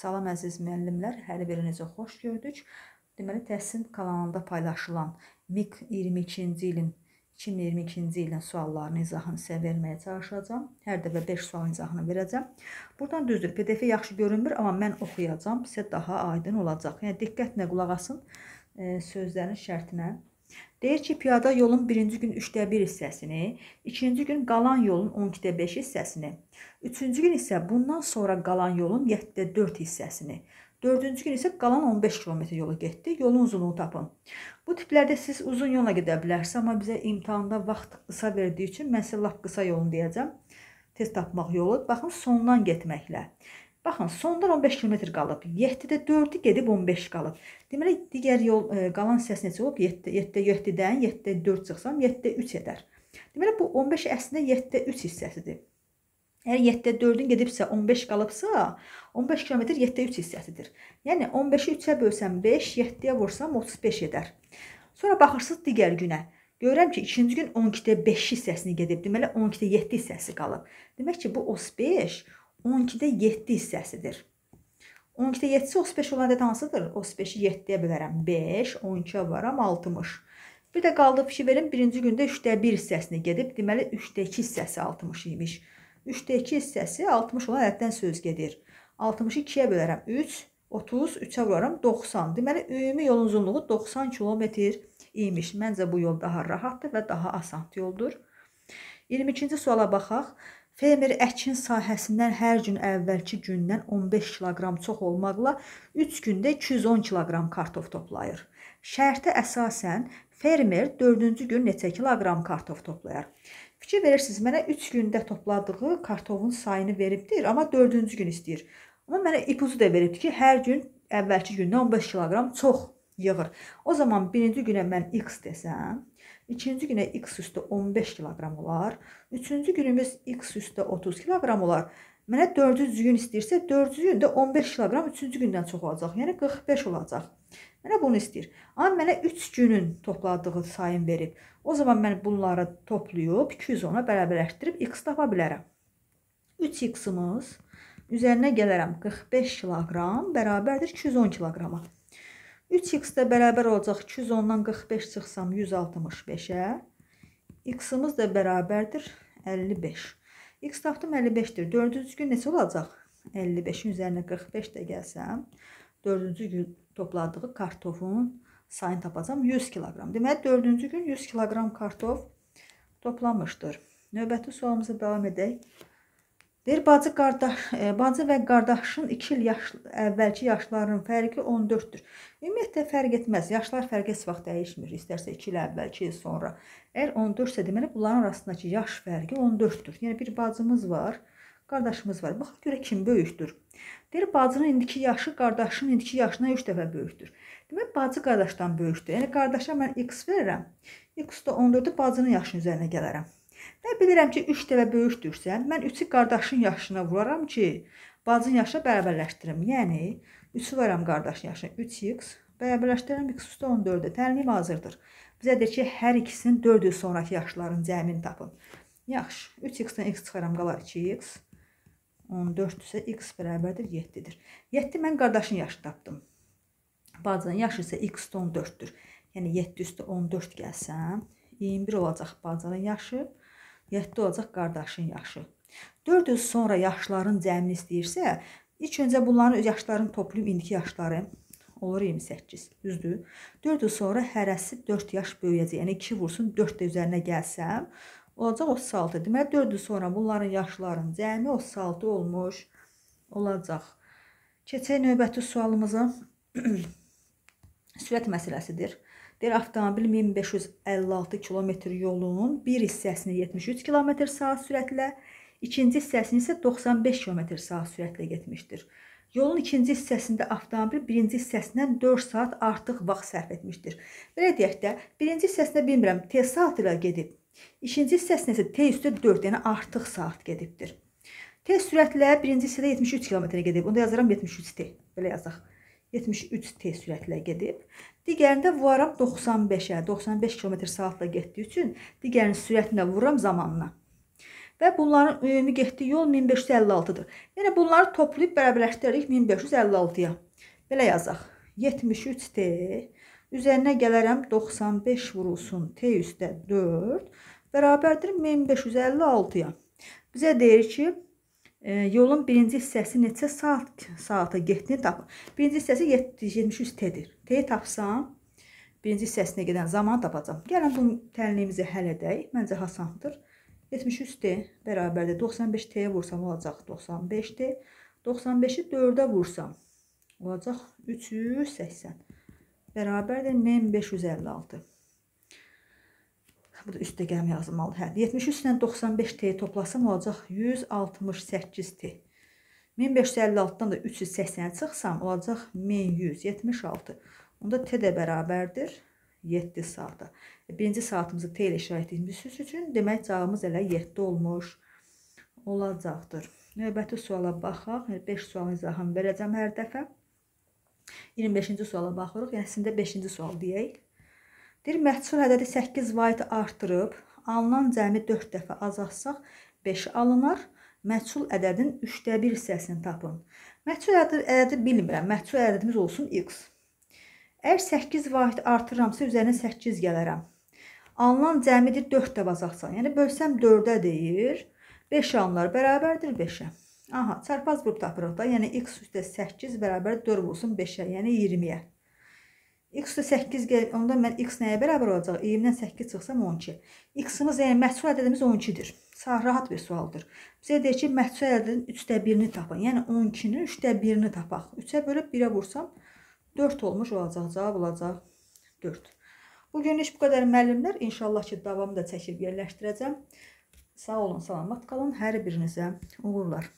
Salam əziz müəllimlər, hər birinizi xoş gördük. Deməli, təhsil kanalında paylaşılan MİK 22-ci ilin 2022-ci ilin suallarının izahını sizə verməyə çalışacağım. Hər dəfə 5 sual izahını verəcəm. Buradan düzdür, PDF yaxşı görünmür, amma mən oxuyacam, sizə daha aydın olacaq. Yəni diqqətlə qulaq asın e, sözlərin şərtinə. Deyir ki, piyada yolun birinci gün 3də 1 hissəsini, ikinci gün qalan yolun 12də 5 hissəsini, üçüncü gün isə bundan sonra qalan yolun 7də 4 hissəsini, dördüncü gün isə qalan 15 km yolu getdi. Yolun uzunluğunu tapın. Bu tiplərdə siz uzun yola gedə bilərsiniz, amma bizə imtahanda vaxt qısa verdiyi üçün mən sizə lap qısa yolunu deyəcəm. Tez tapmaq yolu. Baxın, sondan getməklə. Baxın, sondan 15 km qalıb. 7-də 4-ü gedib 15 qalıb. Deməli, digər yol e, qalan hissəsi necə olub? 7 7-də 7-dən 7-də 4 çıxsam 7-də 3 edər. Deməli, bu 15 əslində 7-də 3 hissəsidir. Əgər 7-də 4-ün gedibsə 15 qalıbsa, 15 km 7-də 3 hissəsidir. Yəni 15-i 3-ə bölsəm 5, 7-yə vursam 35 edər. Sonra baxırsınız digər günə. Görürəm ki, ikinci gün 12-də 5 hissəsini gedib. Deməli 12-də 7 hissəsi qalıb. Demək ki, bu 35 12-də 7 hissəsidir. 12-də 7-si 35 olanda hansıdır? 35-i 7-yə bölərəm. 5, 12-yə varam 60. Bir də qaldı fişi verim. Birinci gündə 3-də 1 hissəsini gedib. Deməli, 3-də 2 hissəsi 60 imiş. 3-də 2 hissəsi 60 olan ədəddən söz gedir. 60-ı 2-yə bölərəm. 3, 30, 3-ə vuraram 90. Deməli, ümumi yolun uzunluğu 90 km imiş. Məncə bu yol daha rahatdır və daha asan yoldur. 22-ci suala baxaq. Fermer əkin sahəsindən hər gün əvvəlki gündən 15 kiloqram çox olmaqla 3 gündə 210 kiloqram kartof toplayır. Şərtə əsasən fermer 4-cü gün neçə kiloqram kartof toplayar? Fikir verirsiniz, mənə 3 gündə topladığı kartofun sayını veribdir, amma 4-cü gün istəyir. Amma mənə ipucu da veribdir ki, hər gün əvvəlki gündən 15 kiloqram çox yığır. O zaman birinci günə mən x desəm, İkinci günə x üstü 15 kiloqram olar. Üçüncü günümüz x üstü 30 kiloqram olar. Mənə 400 gün istəyirsə, 400 gün də 15 kiloqram üçüncü gündən çox olacaq. Yəni 45 olacaq. Mənə bunu istəyir. Amma mənə 3 günün topladığı sayını verib. O zaman mən bunları toplayıb 210-a bərabərləşdirib x tapa bilərəm. 3x-imiz üzərinə gələrəm 45 kiloqram bərabərdir 210 kiloqrama. 3x də bərabər olacaq 210-dan 45 çıxsam 165-ə. X-imiz də bərabərdir 55. X tapdım 55-dir. 4-cü düzgün neçə olacaq? 55-in üzərinə 45 də gəlsəm, 4-cü gün topladığı kartofun sayını tapacam 100 kiloqram. Deməli 4-cü gün 100 kiloqram kartof toplamışdır. Növbəti sualımıza davam edək. Deyir, bacı, qardaş, e, bacı və qardaşın 2 il yaş, əvvəlki yaşlarının fərqi 14-dür. Ümumiyyətlə, fərq etməz. Yaşlar fərq heç vaxt dəyişmir. İstərsə 2 il əvvəl, 2 il sonra. Əgər 14-sə deməli, bunların arasındakı yaş fərqi 14-dür. Yəni, bir bacımız var, qardaşımız var. Baxa görə kim böyükdür? Deyir, bacının indiki yaşı qardaşının indiki yaşına 3 dəfə böyükdür. Demək, bacı qardaşdan böyükdür. Yəni, qardaşa mən x verirəm. x-də 14-ü bacının yaşının üzərinə gələrəm. Və bilirəm ki, 3 dəfə böyükdürsən, mən 3-ü qardaşın yaşına vuraram ki, bacın yaşına bərabərləşdirim. Yəni 3-ü vuram qardaşın yaşına 3x bərabərləşdirəm x-üstə 14-ə. Təlim hazırdır. Bizə deyir ki, hər ikisinin 4 il sonrakı yaşlarının cəmini tapın. Yaxşı, 3x-dən x çıxaram, qalar 2x. 14-dürsə x bərabərdir 7-dir. 7 mən qardaşın yaşını tapdım. Bacının yaşı isə x-də 14-dür. Yəni 7 üstə 14 gəlsəm, 21 olacaq bacının yaşı. Yəddə olacaq qardaşın yaşı. 4 il sonra yaşların cəmini istəyirsə, ilk öncə bunların öz yaşlarını toplayım, indiki yaşları olur 28. Düzdür? 4 il sonra hərəsi 4 yaş böyüyəcək. Yəni 2 vursun 4 də üzərinə gəlsəm, olacaq 36. Deməli 4 il sonra bunların yaşlarının cəmi 36 olmuş olacaq. Keçək növbəti sualımıza. Sürət məsələsidir. Deyir, avtomobil 1556 km yolun bir hissəsini 73 km saat sürətlə, ikinci hissəsini isə 95 km saat sürətlə getmişdir. Yolun ikinci hissəsində avtomobil birinci hissəsindən 4 saat artıq vaxt sərf etmişdir. Belə deyək də, birinci hissəsində bilmirəm, T saat ilə gedib. İkinci hissəsində isə T üstə 4, yəni artıq saat gedibdir. T sürətlə birinci hissədə 73 km gedib. Onda yazaram 73 T. Belə yazaq. 73 t sürətlə gedib. Digərində vuram 95-ə, 95 km saatla getdiyi üçün digərinin sürətinə vuram zamanına. Və bunların ümumi getdiyi yol 1556-dır. Yəni bunları toplayıb bərabərləşdiririk 1556-ya. Belə yazaq. 73 t üzərinə gələrəm 95 vurulsun t üstə 4 bərabərdir 1556-ya. Bizə deyir ki, yolun birinci hissəsi neçə saat saata getdiyini tapın. Birinci hissəsi 73T-dir. T-yi tapsam, birinci hissəsinə gedən zaman tapacam. Gəlin bunu təlimimizi həll edək. Məncə asandır. 73T bərabərdir. 95T-yə vursam olacaq 95T. 95-i 4-ə vursam olacaq 380. Bərabərdir 1556. Burada üstə gəlmə yazılmalı. Hə, 73 ilə 95T toplasam olacaq 168T. 1556-dan da 380 çıxsam olacaq 1176. Onda T də bərabərdir 7 saata. E, birinci saatımızı T ilə işarə etdiyimiz üçün demək cavabımız elə 7 olmuş olacaqdır. Növbəti suala baxaq. 5 yəni sual izahını verəcəm hər dəfə. 25-ci suala baxırıq. Yəni sizin də 5-ci sual deyək. Deyir, məhsul hədədi 8 vayt artırıb, alınan cəmi 4 dəfə azaltsaq 5 alınar. Məhsul ədədin 3də 1 hissəsini tapın. Məhsul ədədi, ədədi bilmirəm. Məhsul ədədimiz olsun x. Əgər 8 vahid artırıramsa üzərinə 8 gələrəm. Alınan cəmidir 4 də bazacaqsan. Yəni bölsəm 4-ə deyir. 5 alınar bərabərdir 5-ə. Aha, çarpaz vurub tapırıq da. Yəni x üstə 8 bərabər 4 olsun 5-ə, yəni 20-yə. X-ı 8 gəl, onda mən X nəyə bərabər olacaq? 20-dən 8 çıxsam 12. X-imiz, yəni məhsul ədədimiz 12-dir. Sağ rahat bir sualdır. Bizə deyir ki, məhsul ədədinin 3-də 1-ni tapın. Yəni 12-nin 3-də 1-ni tapaq. 3-ə bölüb 1-ə vursam 4 olmuş olacaq. Cavab olacaq 4. Bugün iş bu qədər müəllimlər. İnşallah ki, davamı da çəkib yerləşdirəcəm. Sağ olun, salamat qalın. Hər birinizə uğurlar.